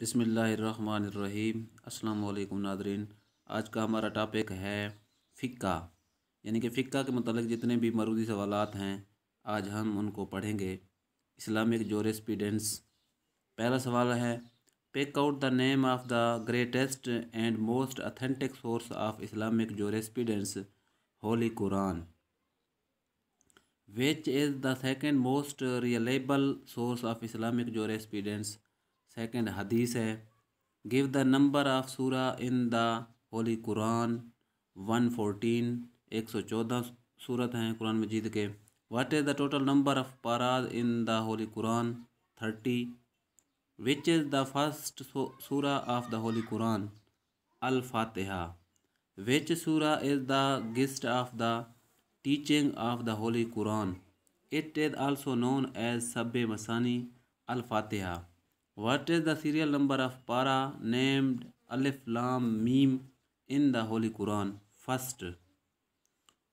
बसमीम अल्लाम नादरीन आज का हमारा टॉपिक है फ़िक्का यानी कि फ़िक्का के मतलब जितने भी मरूदी सवाल हैं आज हम उनको पढ़ेंगे इस्लामिक जोरेस्पीडेंस पहला सवाल है pick out the name of the greatest and most authentic source of Islamic jurisprudence holy Quran which is the second most reliable source of Islamic jurisprudence second Hadith है give the number of sura in the holy Quran one fourteen एक सौ चौदह सूरत हैं कुरान मजीद के what is the total number of paras in the holy Quran thirty which is the first sura of the holy Quran al which sura is the gist of the teaching of the holy Quran it is also known as sab masani al What is the serial number of para named Alif Lam Mim in the Holy Quran? First.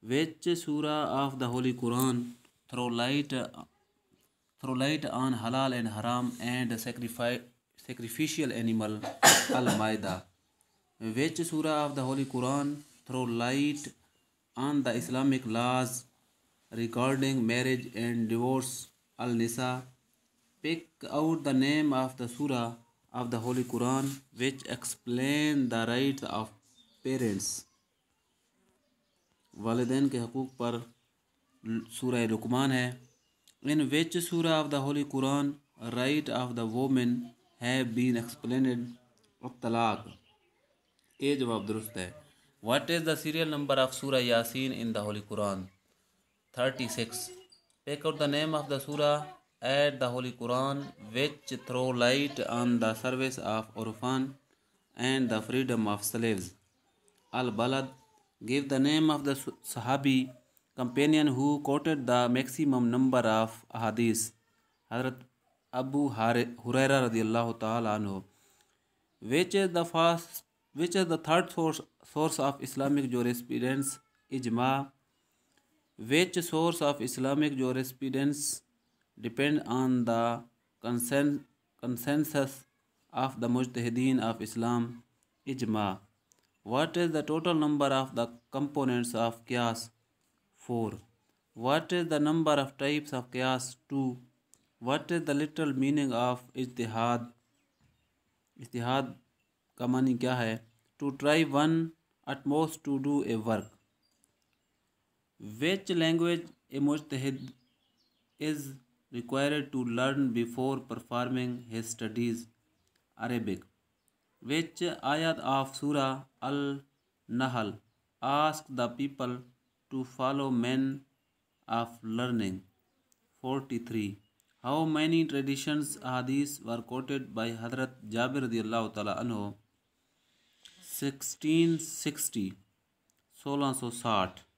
Which surah of the Holy Quran throw light, throw light on halal and haram and sacrifice, sacrificial animal? Al Maida. Which surah of the Holy Quran throw light on the Islamic laws regarding marriage and divorce? Al Nisa. Pick out the name of the sura of the holy Quran which explain the right of parents वालदेन के हकूक़ पर सूर्य रुकमान है in which sura of the holy Quran right of the women has been explained तलाक ये जवाब दुरुस्त है what is the serial number of sura Yasin in the holy Quran thirty six pick out the name of the sura at the Holy Quran, which throw light on the service of orphan and the freedom of slaves. Al Balad gave the name of the Sahabi companion who quoted the maximum number of hadiths, al Abu Huraira radiallahu ta'ala which is the first, which is the third source, source of Islamic jurisprudence, Ijma, which source of Islamic jurisprudence depend on the consensus of the mujtahidin of Islam ijma what is the total number of the components of qiyas four what is the number of types of qiyas two what is the literal meaning of ijtihad ijtihad का मानी क्या है to try one utmost to do a work which language a mujtahid is required to learn before performing his studies Arabic, which ayat of Surah Al-Nahl ask the people to follow men of learning. 43. How many traditions hadiths were quoted by hazrat Jabir radiallahu ta'ala anhu? 1660 1660